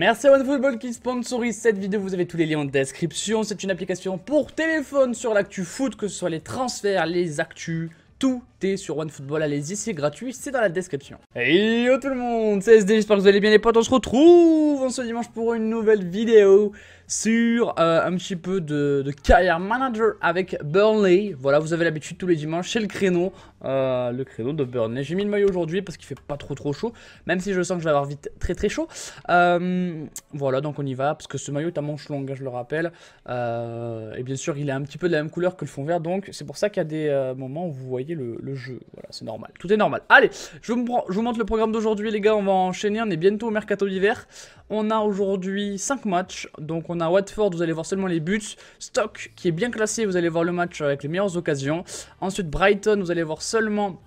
Merci à OneFootball qui sponsorise cette vidéo, vous avez tous les liens en description. C'est une application pour téléphone sur l'actu foot, que ce soit les transferts, les actus, tout sur sur OneFootball, allez-y, c'est gratuit, c'est dans la description. Hey yo tout le monde, c'est SD, j'espère que vous allez bien les potes, on se retrouve en ce dimanche pour une nouvelle vidéo sur euh, un petit peu de, carrière manager avec Burnley. Voilà, vous avez l'habitude tous les dimanches, c'est le créneau, euh, le créneau de Burnley. J'ai mis le maillot aujourd'hui parce qu'il fait pas trop trop chaud, même si je sens que je vais avoir vite très très chaud. Euh, voilà, donc on y va, parce que ce maillot est à manche longue, hein, je le rappelle. et bien sûr, il est un petit peu de la même couleur que le fond vert, donc c'est pour ça qu'il y a des moments où vous voyez le jeu. Voilà, c'est normal. Tout est normal. Allez, je vous, je montre le programme d'aujourd'hui, les gars. On va enchaîner. On est bientôt au mercato d'hiver. On a aujourd'hui 5 matchs. Donc, on a Watford, vous allez voir seulement les buts. Stock, qui est bien classé, vous allez voir le match avec les meilleures occasions. Ensuite, Brighton, vous allez voir seulement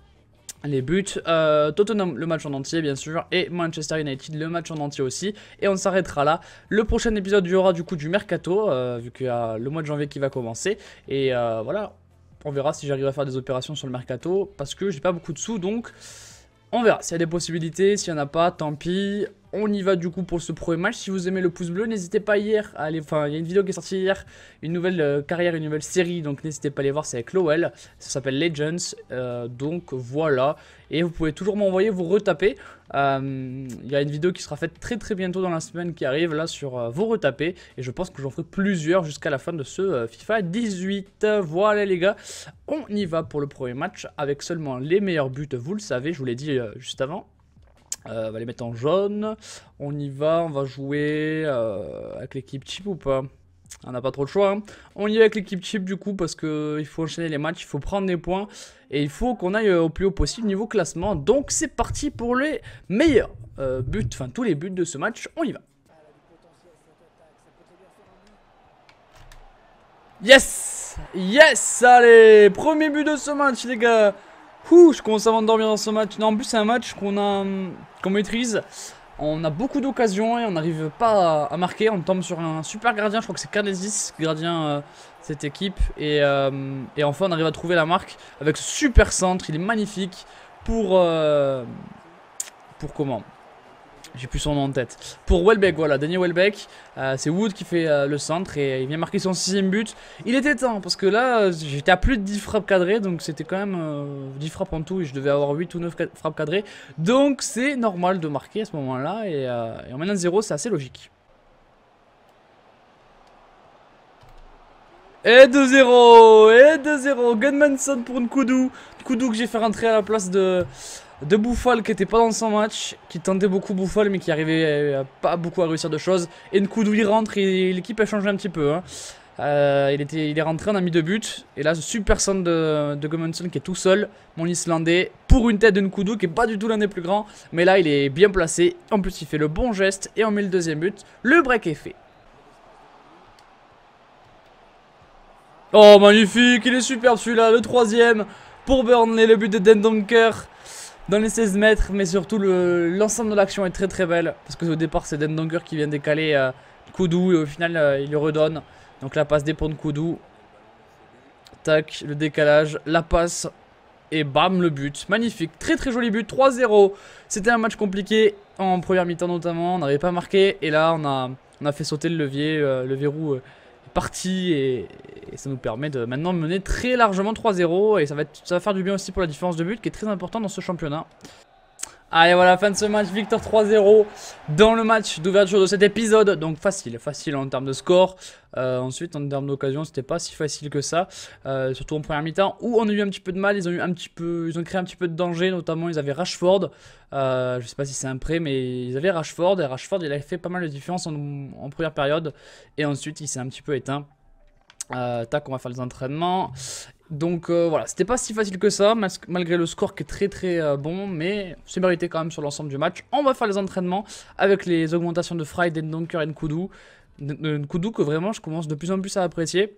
les buts, euh, Tottenham le match en entier bien sûr et Manchester United le match en entier aussi et on s'arrêtera là. Le prochain épisode il y aura du coup du mercato euh, vu qu'il y a le mois de janvier qui va commencer et euh, voilà on verra si j'arrive à faire des opérations sur le mercato, parce que j'ai pas beaucoup de sous, donc on verra. S'il y a des possibilités, s'il y en a pas, tant pis on y va du coup pour ce premier match. Si vous aimez le pouce bleu, n'hésitez pas hier à aller. Enfin, il y a une vidéo qui est sortie hier, une nouvelle euh, carrière, une nouvelle série, donc n'hésitez pas à aller voir, c'est avec Lowell. Ça s'appelle Legends. Euh, donc voilà. Et vous pouvez toujours m'envoyer, vous retaper. Euh, il y a une vidéo qui sera faite très très bientôt dans la semaine qui arrive là sur vos retapés. Et je pense que j'en ferai plusieurs jusqu'à la fin de ce FIFA 18. Voilà les gars, on y va pour le premier match avec seulement les meilleurs buts, vous le savez, je vous l'ai dit juste avant. Euh, on va les mettre en jaune. On y va, on va jouer euh, avec l'équipe chip ou pas on n'a pas trop le choix. Hein. On y va avec l'équipe chip du coup parce qu'il faut enchaîner les matchs, il faut prendre des points et il faut qu'on aille euh, au plus haut possible niveau classement. Donc c'est parti pour les meilleurs buts, enfin tous les buts de ce match. On y va. Yes Yes Allez Premier but de ce match les gars Ouh, je commence à m'endormir dans ce match. Non, en plus, c'est un match qu'on a, qu'on maîtrise. On a beaucoup d'occasions et on n'arrive pas à, marquer. On tombe sur un super gardien. Je crois que c'est Carlesis, gardien euh, cette équipe. Euh, et, enfin, on arrive à trouver la marque avec ce super centre. Il est magnifique pour. Euh, pour comment j'ai plus son nom en tête. Pour Welbeck, voilà, Daniel Welbeck, euh, c'est Wood qui fait euh, le centre et il vient marquer son sixième but. Il était temps parce que là, euh, j'étais à plus de 10 frappes cadrées, donc c'était quand même 10 frappes en tout et je devais avoir 8 ou 9 frappes cadrées. Donc c'est normal de marquer à ce moment-là et, en maintenant 0, c'est assez logique. Et 2-0 Et 2-0 Gunmanson pour Nkoudou Nkoudou que j'ai fait rentrer à la place de, de Bouffal qui était pas dans son match, qui tentait beaucoup Bouffal mais qui arrivait euh, pas beaucoup à réussir de choses. Et Nkoudou il rentre et l'équipe a changé un petit peu. Hein. Euh, il, était, il est rentré, on a mis deux buts. Et là, ce super centre de, de qui est tout seul, mon Islandais, pour une tête de Nkudu qui est pas du tout l'un des plus grands. Mais là, il est bien placé. En plus, il fait le bon geste et on met le deuxième but. Le break est fait. Oh, magnifique, il est superbe celui-là. Le troisième pour Burnley, le but de Den dans les 16 mètres, mais surtout l'ensemble de l'action est très très belle. Parce que au départ, c'est Dendonger qui vient décaler euh, Koudou et au final, euh, il le redonne. Donc la passe dépend de Koudou. Tac, le décalage, la passe et bam, le but. Magnifique, très très joli but, 3-0. C'était un match compliqué en première mi-temps notamment, on n'avait pas marqué. Et là, on a, fait sauter le levier, euh, le verrou partie et, ça nous permet de maintenant mener très largement 3-0 et ça va, ça va faire du bien aussi pour la différence de but qui est très important dans ce championnat. Allez voilà, fin de ce match, victor 3-0 dans le match d'ouverture de cet épisode. Donc facile, facile en termes de score. Euh, ensuite, en termes d'occasion, c'était pas si facile que ça. Euh, surtout en première mi-temps, où on a eu un petit peu de mal. Ils ont, eu un petit peu, ils ont créé un petit peu de danger, notamment ils avaient Rashford. Euh, je sais pas si c'est un prêt, mais ils avaient Rashford. Et Rashford, il avait fait pas mal de différence en, première période. Et ensuite, il s'est un petit peu éteint. tac, on va faire les entraînements. Donc euh, voilà, c'était pas si facile que ça, malgré le score qui est très très euh, bon, mais c'est mérité quand même sur l'ensemble du match. On va faire les entraînements avec les augmentations de Friday, Dunker et Nkudu. Nkudu euh, que vraiment je commence de plus en plus à apprécier.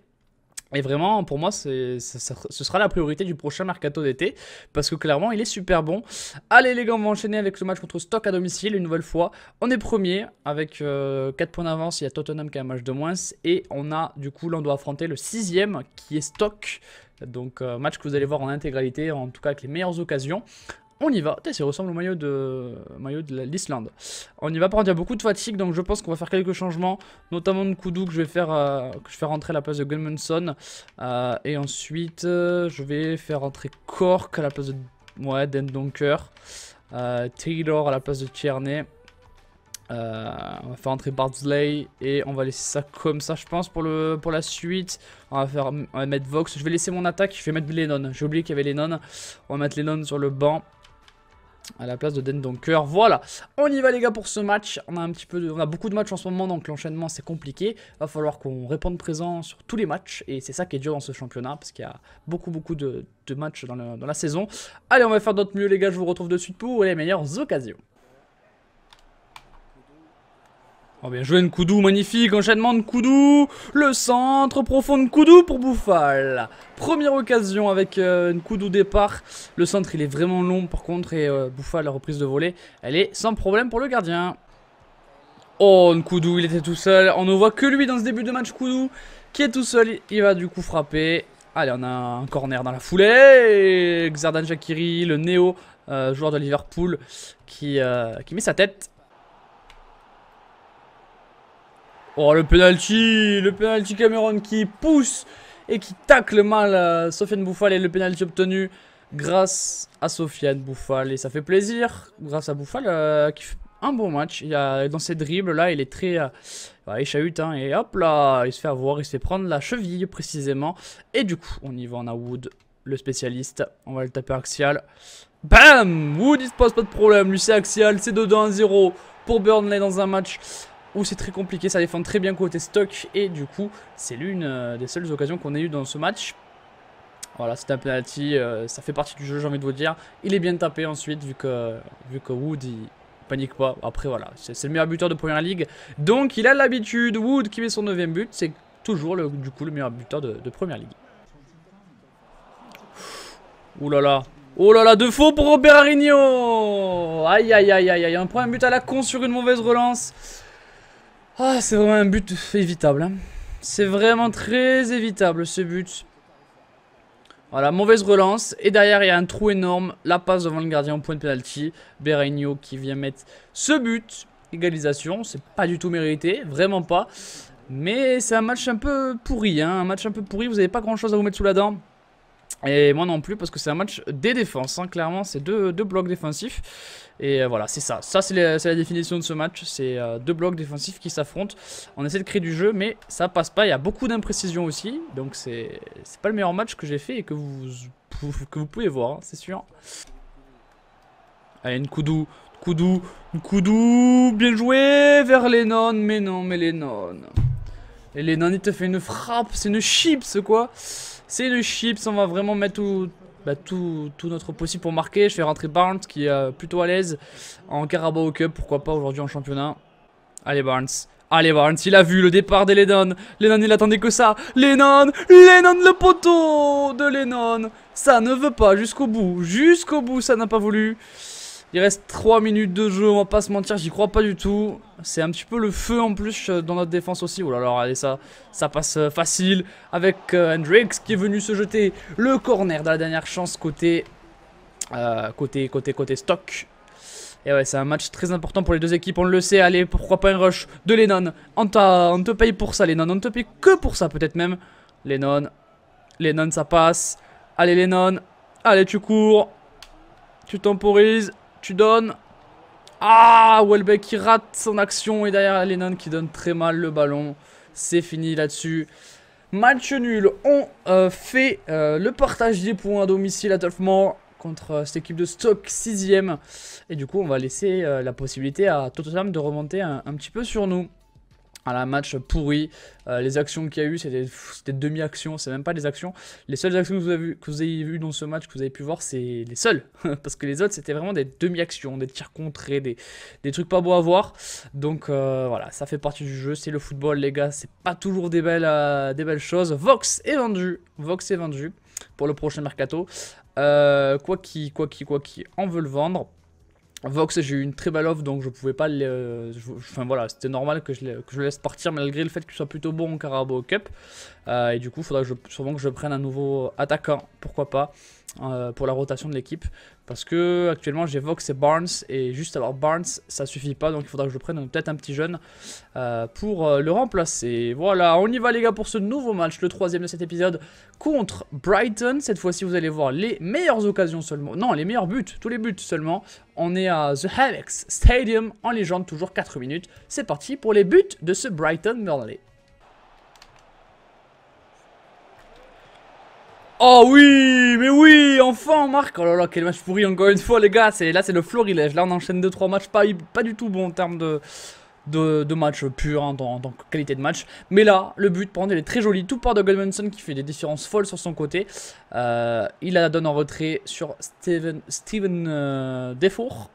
Et vraiment, pour moi, ce sera la priorité du prochain mercato d'été, parce que clairement, il est super bon. Allez les gars, on va enchaîner avec le match contre Stock à domicile, une nouvelle fois. On est premier, avec 4 points d'avance, il y a Tottenham qui a un match de moins, et on a du coup, l'on doit affronter le sixième qui est Stock, donc euh, match que vous allez voir en intégralité, en tout cas avec les meilleures occasions. On y va. Ça ressemble au maillot de maillot de l'Islande. On y va. Par contre, il y a beaucoup de fatigue, donc je pense qu'on va faire quelques changements, notamment de Kudu, que je vais faire euh, que je rentrer à la place de Gunmanson. Euh, et ensuite, je vais faire rentrer Cork à la place de ouais, Den Donker, Taylor à la place de Tierney. Euh, on va faire entrer Bardsley et on va laisser ça comme ça je pense pour, le, pour la suite. On va, faire, mettre Vox, je vais laisser mon attaque, je vais mettre Lennon. J'ai oublié qu'il y avait Lennon. On va mettre Lennon sur le banc à la place de Den Donker. Voilà, on y va les gars pour ce match. On a un petit peu on a beaucoup de matchs en ce moment donc l'enchaînement c'est compliqué. Va falloir qu'on réponde présent sur tous les matchs et c'est ça qui est dur dans ce championnat parce qu'il y a beaucoup beaucoup de, de matchs dans, le, dans la saison. Allez, on va faire d'autres mieux les gars, je vous retrouve de suite pour les meilleures occasions. Oh bien joué Nkoudou, magnifique enchaînement de Nkoudou Le centre profond de Nkoudou pour Bouffal Première occasion avec euh, Nkoudou départ Le centre il est vraiment long par contre et euh, Bouffal la reprise de volée Elle est sans problème pour le gardien Oh Nkoudou il était tout seul On ne voit que lui dans ce début de match Nkoudou Qui est tout seul, il va du coup frapper Allez on a un corner dans la foulée Xardan le néo euh, joueur de Liverpool qui, euh, qui met sa tête Oh, le penalty Le penalty Cameron qui pousse et qui tacle mal euh, Sofiane Bouffal et le penalty obtenu grâce à Sofiane Bouffal. Et ça fait plaisir, grâce à Bouffal euh, qui fait un bon match. dans ses dribbles, là, il est très... Euh, hein, et hop là, il se fait avoir, il se fait prendre la cheville précisément. Et du coup, on y va, on a Wood, le spécialiste. On va le taper axial. Bam Wood, il se pose pas de problème. Lui, c'est axial, c'est 2-2-1-0 pour Burnley dans un match où c'est très compliqué, ça défend très bien côté stock et du coup c'est l'une euh, des seules occasions qu'on ait eu dans ce match. Voilà, c'est un penalty, euh, ça fait partie du jeu, j'ai envie de vous dire. Il est bien tapé ensuite, vu que, vu que Wood, il panique pas. Après, voilà, c'est le meilleur buteur de première ligue. Donc, il a l'habitude. Wood qui met son 9 but, c'est toujours du coup le meilleur buteur de, première ligue. Ouh là là, Oh là là, de faux pour Robert Arigno Aïe aïe aïe aïe aïe, Un but à la con sur une mauvaise relance. Ah, c'est vraiment un but évitable. Hein. C'est vraiment très évitable ce but. Voilà, mauvaise relance. Et derrière, il y a un trou énorme. La passe devant le gardien au point de pénalty. Beragno qui vient mettre ce but. Égalisation, c'est pas du tout mérité, vraiment pas. Mais c'est un match un peu pourri, hein. un match un peu pourri. Vous n'avez pas grand chose à vous mettre sous la dent. Et moi non plus, parce que c'est un match des défenses, hein. clairement, c'est deux, blocs défensifs. Et euh, voilà, c'est ça. Ça, c'est la, définition de ce match. C'est euh, deux blocs défensifs qui s'affrontent. On essaie de créer du jeu, mais ça passe pas. Il y a beaucoup d'imprécisions aussi. Donc, c'est pas le meilleur match que j'ai fait et que vous, que vous pouvez voir, hein, c'est sûr. Allez, une coudou une coudou, bien joué vers Lennon, mais non, mais Lennon. Et Lennon, il te fait une frappe, c'est une chips, quoi. C'est le chips, on va vraiment mettre bah, tout, tout, notre possible pour marquer. Je fais rentrer Barnes qui est euh, plutôt à l'aise en Carabao Cup, pourquoi pas aujourd'hui en championnat. Allez Barnes, allez Barnes, il a vu le départ des Lennon. Lennon il attendait que ça. Lennon, Lennon le poteau de Lennon. Ça ne veut pas jusqu'au bout, jusqu'au bout ça n'a pas voulu. Il reste 3 minutes de jeu, on va pas se mentir, j'y crois pas du tout. C'est un petit peu le feu en plus euh, dans notre défense aussi. Oh là là, allez ça, ça passe euh, facile avec euh, Hendrix qui est venu se jeter le corner de la dernière chance côté, côté, côté, côté stock. Et ouais, c'est un match très important pour les deux équipes, on le sait. Allez, pourquoi pas un rush de Lennon On, on te paye pour ça, Lennon. On te paye que pour ça, peut-être même. Lennon. Lennon, ça passe. Allez, Lennon. Allez, tu cours. Tu temporises. Tu donnes. Ah, Welbeck qui rate son action. Et derrière, Lennon qui donne très mal le ballon. C'est fini là-dessus. Match nul. On euh, fait euh, le partage des points à domicile à Tulfmore contre euh, cette équipe de Stock 6ème. Et du coup, on va laisser la possibilité à Tottenham de remonter un petit peu sur nous la match pourri. Euh, les actions qu'il y a eu, c'était demi-actions, c'est même pas des actions. Les seules actions que vous, avez, vu que vous avez vu dans ce match, que vous avez pu voir, c'est les seules. Parce que les autres, c'était vraiment des demi-actions, des tirs contrés, des, trucs pas beaux à voir. Donc euh, voilà, ça fait partie du jeu. C'est le football, les gars. C'est pas toujours des belles, euh, des belles choses. Vox est vendu. Vox est vendu pour le prochain mercato. quoi qui, quoi qui, quoi qui en veut le vendre. Vox, j'ai eu une très belle off, donc je pouvais pas le. Enfin voilà, c'était normal que je, que je laisse partir malgré le fait qu'il soit plutôt bon en Carabao Cup. Euh, et du coup, il faudra que sûrement que je prenne un nouveau attaquant, pourquoi pas, euh, pour la rotation de l'équipe. Parce que actuellement, j'évoque Vox Barnes, et juste avoir Barnes, ça suffit pas. Donc il faudra que je prenne peut-être un petit jeune euh, pour le remplacer. Voilà, on y va les gars pour ce nouveau match, le troisième de cet épisode, contre Brighton. Cette fois-ci, vous allez voir les meilleures occasions seulement. Non, les meilleurs buts, tous les buts seulement. On est à The Havoc Stadium en légende, toujours 4 minutes. C'est parti pour les buts de ce Brighton Burnley. Oh oui, mais oui, enfin marque Oh là là, quel match pourri encore une fois les gars Là c'est le florilège, là on enchaîne 2-3 matchs pas, du tout bon en termes de, de, match pur, en hein, qualité de match. Mais là, le but, par il est très joli. Tout part de Goldmanson qui fait des différences folles sur son côté. Euh, il il la donne en retrait sur Steven, euh, Defour.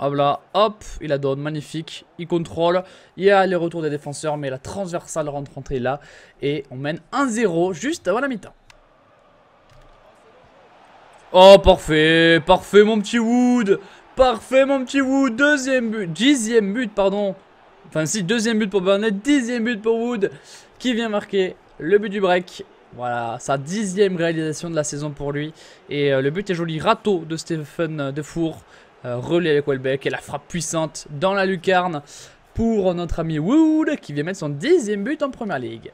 Hop là, hop, il la donne, magnifique, il contrôle, il y a les retours des défenseurs, mais la transversale rentre entrée là, et on mène 1-0 juste avant la mi-temps. Oh, parfait, parfait, mon petit Wood. Parfait, mon petit Wood. Deuxième but, dixième but, pardon. Enfin, si, deuxième but pour Burnett, dixième but pour Wood, qui vient marquer le but du break. Voilà, sa dixième réalisation de la saison pour lui. Et euh, le but est joli. Râteau de Stephen euh, Defour, four euh, relais avec Welbeck. Et la frappe puissante dans la lucarne pour notre ami Wood, qui vient mettre son dixième but en Première Ligue.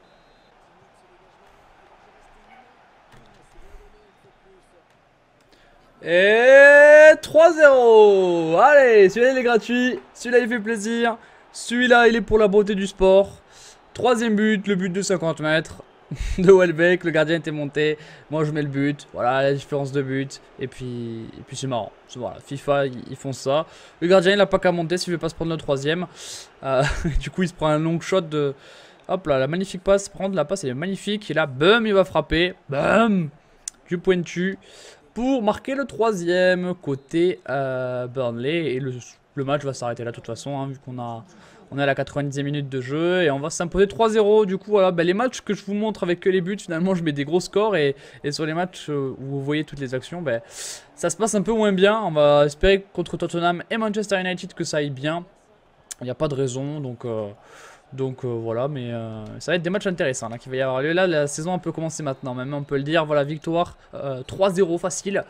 Et 3-0 Allez, celui-là il est gratuit, celui-là il fait plaisir, celui-là il est pour la beauté du sport. Troisième but, le but de 50 mètres de Welbeck, le gardien était monté, moi je mets le but, voilà la différence de but, et puis, puis c'est marrant, voilà, FIFA ils font ça, le gardien il n'a pas qu'à monter s'il veut pas se prendre le troisième, euh, du coup il se prend un long shot de, hop là, la magnifique passe, prendre la passe elle est magnifique, et là bum il va frapper, bum, du pointu, pour marquer le troisième côté euh, Burnley. Et le, match va s'arrêter là de toute façon, hein, vu qu'on a... On est à la 90e minute de jeu et on va s'imposer 3-0. Du coup, voilà, bah, les matchs que je vous montre avec que les buts, finalement, je mets des gros scores. Et, sur les matchs euh, où vous voyez toutes les actions, bah, ça se passe un peu moins bien. On va espérer contre Tottenham et Manchester United que ça aille bien. Il n'y a pas de raison, donc... Euh, donc euh, voilà, mais euh, ça va être des matchs intéressants là, qui va y avoir lieu. Là, la saison peut commencer maintenant, même on peut le dire. Voilà, victoire 3-0 euh, facile.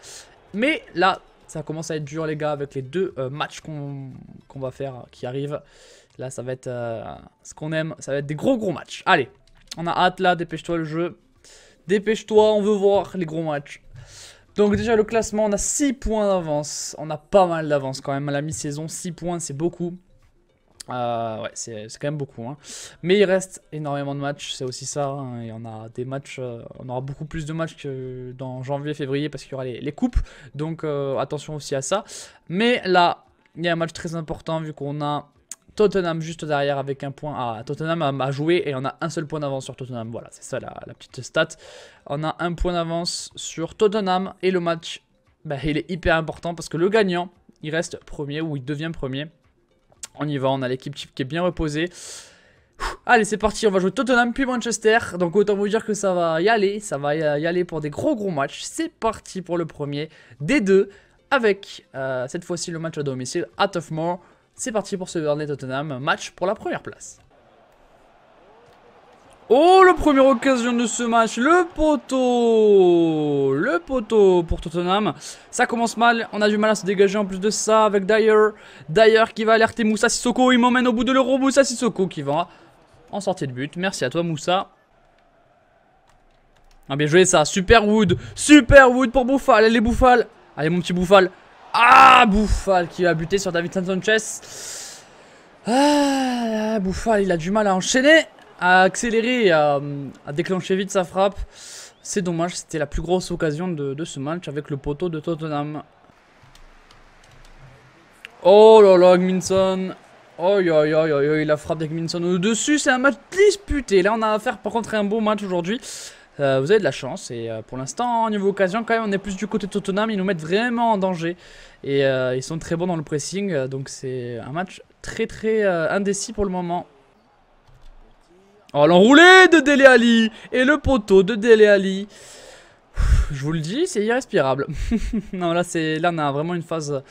Mais là, ça commence à être dur, les gars, avec les deux matchs qu'on va faire qui arrivent. Là, ça va être ce qu'on aime. Ça va être des gros gros matchs. Allez, on a hâte là, dépêche-toi le jeu. Dépêche-toi, on veut voir les gros matchs. Donc déjà le classement, on a 6 points d'avance. On a pas mal d'avance quand même à la mi-saison. 6 points, c'est beaucoup. Euh, ouais, c'est quand même beaucoup. Hein. Mais il reste énormément de matchs, c'est aussi ça. Hein. Il a des matchs, euh, on aura beaucoup plus de matchs que dans janvier, février, parce qu'il y aura les, coupes. Donc euh, attention aussi à ça. Mais là, il y a un match très important vu qu'on a Tottenham juste derrière avec un point. Ah, Tottenham a, joué et on a un seul point d'avance sur Tottenham. Voilà, c'est ça la, petite stat. On a un point d'avance sur Tottenham et le match, bah, il est hyper important parce que le gagnant, il reste premier ou il devient premier on y va, on a l'équipe type qui est bien reposée. Allez, c'est parti, on va jouer Tottenham puis Manchester. Donc autant vous dire que ça va y aller, ça va y aller pour des gros gros matchs. C'est parti pour le premier des deux avec euh, cette fois-ci le match à domicile à Toughmore. C'est parti pour ce dernier Tottenham, match pour la première place. Oh, le première occasion de ce match, le poteau Le poteau pour Tottenham. Ça commence mal, on a du mal à se dégager en plus de ça avec Dyer. Dyer qui va alerter Moussa Sissoko, il m'emmène au bout de l'euro, Moussa Sissoko qui va en sortie de but. Merci à toi Moussa. Ah, bien joué ça, super Wood, super Wood pour Bouffal, allez Bouffal Allez mon petit Bouffal Ah, Bouffal qui va buter sur David Sanchez. Ah, Bouffal il a du mal à enchaîner a accélérer, à, euh, à déclencher vite sa frappe. C'est dommage, c'était la plus grosse occasion de, ce match avec le poteau de Tottenham. Oh là là, Gminson Oh yo yo yo la frappe d'Egminson au-dessus, c'est un match disputé. Là, on a affaire par contre à un beau match aujourd'hui. Euh, vous avez de la chance et euh, pour l'instant, niveau occasion, quand même, on est plus du côté de Tottenham. Ils nous mettent vraiment en danger et ils sont très bons dans le pressing. donc c'est un match très très indécis pour le moment. Oh, l'enroulé de Dele Ali Et le poteau de Dele Ali je vous le dis, c'est irrespirable. non, là, là, on a vraiment une phase,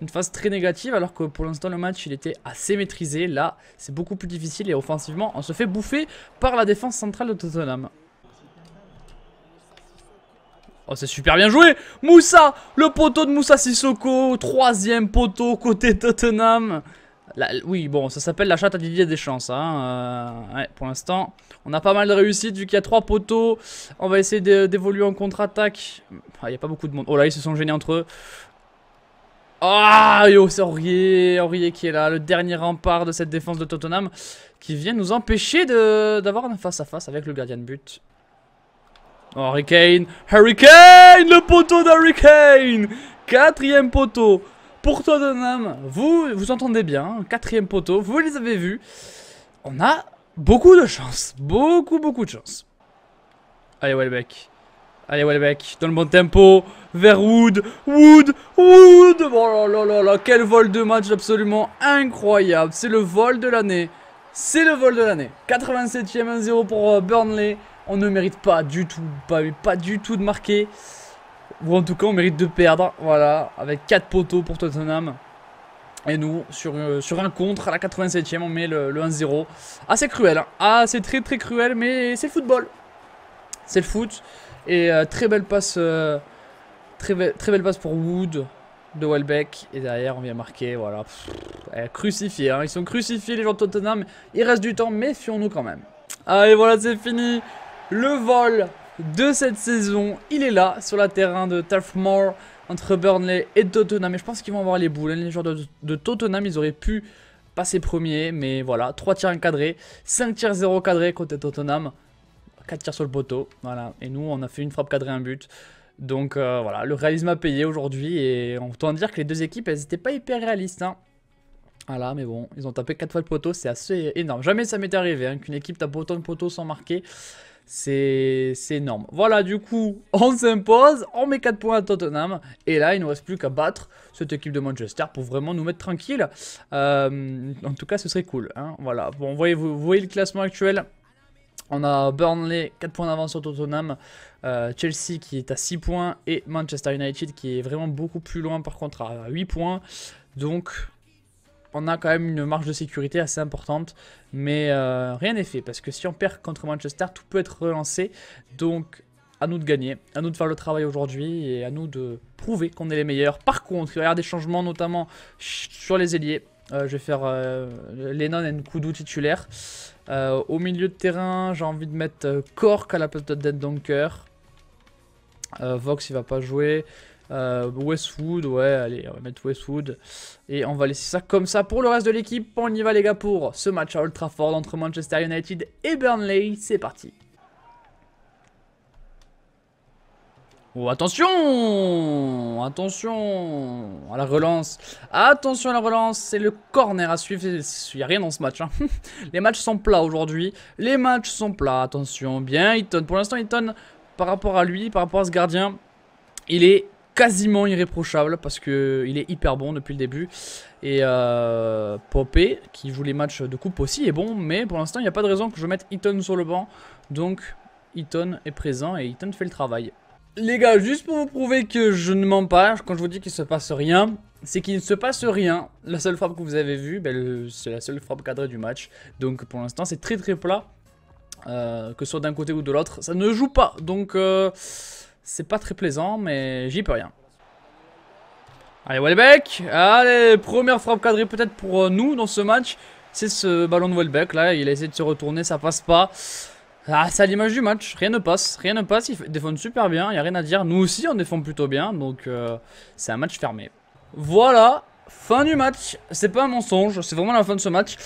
une phase très négative, alors que pour l'instant, le match, il était assez maîtrisé. Là, c'est beaucoup plus difficile et offensivement, on se fait bouffer par la défense centrale de Tottenham. Oh, c'est super bien joué Moussa Le poteau de Moussa Sissoko Troisième poteau côté Tottenham oui, bon, ça s'appelle la chatte à Didier des chances hein, euh, pour l'instant, on a pas mal de réussite vu qu'il y a trois poteaux. On va essayer d'évoluer en contre-attaque. Il ah, y n'y a pas beaucoup de monde. Oh là, ils se sont gênés entre eux. Ah, oh, yo, c'est Aurier, qui est là, le dernier rempart de cette défense de Tottenham qui vient nous empêcher d'avoir un face-à-face avec le gardien de but. Hurricane, Hurricane, le poteau d'Hurricane Quatrième poteau pour Tottenham. Vous, vous entendez bien, quatrième poteau, vous les avez vus. On a beaucoup de chance, beaucoup, beaucoup de chance. Allez Welbeck, allez Welbeck, dans le bon tempo, vers Wood, Wood, Wood Oh là là là là, quel vol de match absolument incroyable, c'est le vol de l'année. C'est le vol de l'année. 87 ème 1-0 pour euh, Burnley. On ne mérite pas du tout, pas, pas du tout de marquer. Bon, en tout cas, on mérite de perdre. Voilà, avec 4 poteaux pour Tottenham. Et nous, sur, euh, sur un contre, à la 87ème, on met le, 1-0. Assez ah, cruel. Hein. Ah, c'est très très cruel, mais c'est le football. C'est le foot. Et euh, très belle passe. Euh, très, belle passe pour Wood de Welbeck. Et derrière, on vient marquer. Voilà. Eh, crucifié. Hein. Ils sont crucifiés, les gens de Tottenham. Il reste du temps, mais fions nous quand même. Allez, voilà, c'est fini. Le vol de cette saison. Il est là, sur le terrain de Turf Moor, entre Burnley et Tottenham. Et je pense qu'ils vont avoir les boules. Hein. Les joueurs de, Tottenham, ils auraient pu passer premier, mais voilà. 3 tirs encadrés, 5 tirs 0 cadrés côté Tottenham. 4 tirs sur le poteau, voilà. Et nous, on a fait une frappe cadrée, un but. Donc euh, voilà, le réalisme a payé aujourd'hui et on peut dire que les deux équipes, elles n'étaient pas hyper réalistes. Hein. Voilà, mais bon, ils ont tapé 4 fois le poteau, c'est assez énorme. Jamais ça m'était arrivé hein, qu'une équipe tape autant de poteaux sans marquer. C'est énorme. Voilà, du coup, on s'impose, on met 4 points à Tottenham. Et là, il ne nous reste plus qu'à battre cette équipe de Manchester pour vraiment nous mettre tranquille. Euh, en tout cas, ce serait cool. Hein. Voilà, bon, vous voyez, vous voyez le classement actuel. On a Burnley, 4 points d'avance sur Tottenham, euh, Chelsea qui est à 6 points et Manchester United qui est vraiment beaucoup plus loin par contre à 8 points. Donc on a quand même une marge de sécurité assez importante. Mais euh, rien n'est fait, parce que si on perd contre Manchester, tout peut être relancé. Donc à nous de gagner, à nous de faire le travail aujourd'hui et à nous de prouver qu'on est les meilleurs. Par contre, il y a des changements, notamment sur les ailiers. Euh, je vais faire euh, Lennon et Nkoudou titulaire. au milieu de terrain, j'ai envie de mettre Cork à la place de Dead Dunker. Vox, il va pas jouer. Euh, Westwood, ouais, allez, on va mettre Westwood. Et on va laisser ça comme ça pour le reste de l'équipe. On y va les gars pour ce match à Ultra Trafford entre Manchester United et Burnley. C'est parti. Oh, attention Attention à la relance. Attention à la relance, c'est le corner à suivre. Il n'y a rien dans ce match. Hein. Les matchs sont plats aujourd'hui. Les matchs sont plats. Attention, bien Eton. Pour l'instant, Eton, par rapport à lui, par rapport à ce gardien, il est quasiment irréprochable parce que il est hyper bon depuis le début. Et euh, Popé, qui joue les matchs de coupe aussi, est bon, mais pour l'instant, il n'y a pas de raison que je mette Eaton sur le banc. Donc, Eaton est présent et Eaton fait le travail. Les gars, juste pour vous prouver que je ne mens pas, quand je vous dis qu'il se passe rien, c'est qu'il ne se passe rien. La seule frappe que vous avez vue, ben, c'est la seule frappe cadrée du match. Donc pour l'instant, c'est très très plat, euh, que ce soit d'un côté ou de l'autre. Ça ne joue pas, donc... Euh, c'est pas très plaisant, mais j'y peux rien. Allez, Welbeck Allez, première frappe cadrée peut-être pour euh, nous dans ce match. C'est ce ballon de Welbeck, là. Il a essayé de se retourner, ça passe pas. Ah, c'est à l'image du match, rien ne passe, rien ne passe, ils défendent super bien, il n'y a rien à dire, nous aussi on défend plutôt bien, donc euh, c'est un match fermé. Voilà, fin du match, c'est pas un mensonge, c'est vraiment la fin de ce match,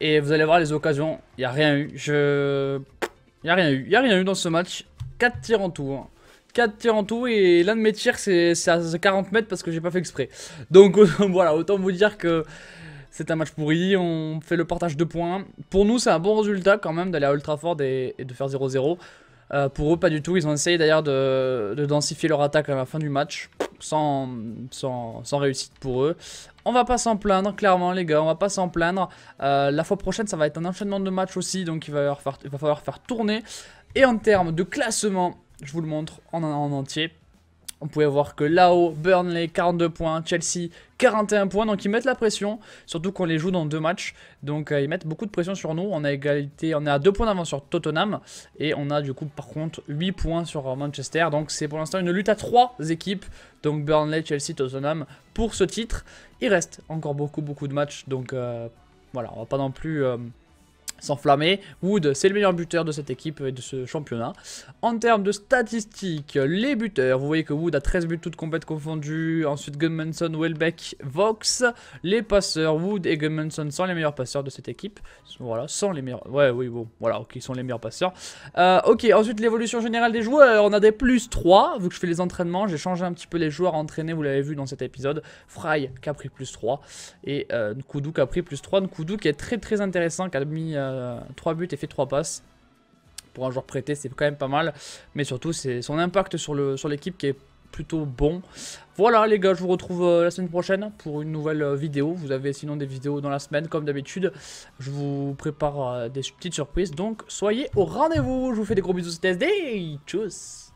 et vous allez voir les occasions, il n'y a rien eu, je... Il n'y a rien eu, il n'y a rien eu dans ce match, 4 tirs en tout. Hein. 4 tirs en tout et l'un de mes tirs c'est à 40 mètres parce que j'ai pas fait exprès. Donc voilà, autant vous dire que c'est un match pourri, on fait le partage de points. Pour nous c'est un bon résultat quand même d'aller à ultra fort et, de faire 0-0. Euh, pour eux pas du tout, ils ont essayé d'ailleurs de, densifier leur attaque à la fin du match sans, sans, réussite pour eux. On va pas s'en plaindre, clairement les gars, on va pas s'en plaindre. Euh, la fois prochaine ça va être un enchaînement de matchs aussi, donc il va falloir il va falloir faire tourner. Et en termes de classement, je vous le montre en, entier. On pouvait voir que là-haut, Burnley 42 points, Chelsea 41 points, donc ils mettent la pression, surtout qu'on les joue dans deux matchs, donc euh, ils mettent beaucoup de pression sur nous, on a égalité, on est à 2 points d'avance sur Tottenham, et on a du coup par contre 8 points sur Manchester, donc c'est pour l'instant une lutte à trois équipes, donc Burnley, Chelsea, Tottenham, pour ce titre, il reste encore beaucoup beaucoup de matchs, donc euh, voilà, on va pas non plus... Euh, s'enflammer. Wood, c'est le meilleur buteur de cette équipe et de ce championnat. En termes de statistiques, les buteurs, vous voyez que Wood a 13 buts toutes compètes confondues. Ensuite, Gunmanson, Welbeck, Vox. Les passeurs, Wood et Gunmanson sont les meilleurs passeurs de cette équipe. Voilà, sont les meilleurs. Ouais, oui, bon, voilà, ok, ils sont les meilleurs passeurs. Euh, ok, ensuite, l'évolution générale des joueurs. On a des plus 3, vu que je fais les entraînements. J'ai changé un petit peu les joueurs entraînés, vous l'avez vu dans cet épisode. Fry qui a pris plus 3 et euh, qui a pris plus 3. Nkoudou qui est très très intéressant, euh, 3 euh, buts et fait 3 passes. Pour un joueur prêté, c'est quand même pas mal. Mais surtout, c'est son impact sur l'équipe sur qui est plutôt bon. Voilà les gars, je vous retrouve euh, la semaine prochaine pour une nouvelle euh, vidéo. Vous avez sinon des vidéos dans la semaine comme d'habitude. Je vous prépare des petites surprises. Donc soyez au rendez-vous. Je vous fais des gros bisous SD Tchuss